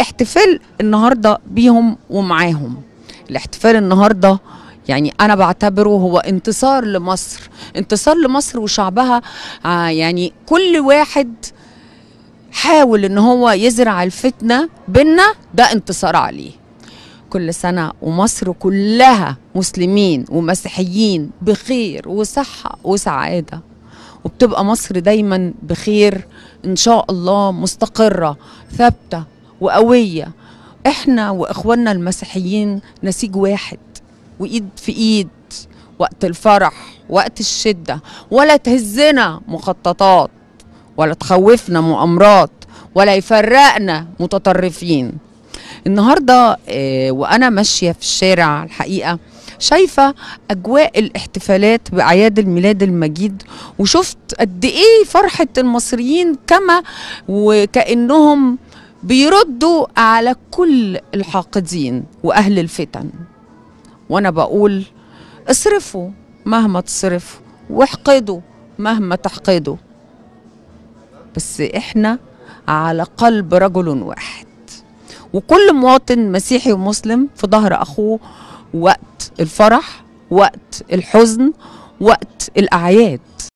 الاحتفال النهارده بيهم ومعاهم الاحتفال النهارده يعني انا بعتبره هو انتصار لمصر انتصار لمصر وشعبها آه يعني كل واحد حاول ان هو يزرع الفتنه بينا ده انتصار عليه كل سنه ومصر كلها مسلمين ومسيحيين بخير وصحه وسعاده وبتبقى مصر دايما بخير ان شاء الله مستقره ثابته وقوية احنا واخواننا المسيحيين نسيج واحد وايد في ايد وقت الفرح وقت الشدة ولا تهزنا مخططات ولا تخوفنا مؤامرات ولا يفرقنا متطرفين النهاردة آه، وأنا ماشية في الشارع الحقيقة شايفة أجواء الاحتفالات بأعياد الميلاد المجيد وشفت قد إيه فرحة المصريين كما وكأنهم بيردوا على كل الحاقدين واهل الفتن وانا بقول اصرفوا مهما تصرفوا واحقدوا مهما تحقدوا بس احنا على قلب رجل واحد وكل مواطن مسيحي ومسلم في ظهر اخوه وقت الفرح وقت الحزن وقت الاعياد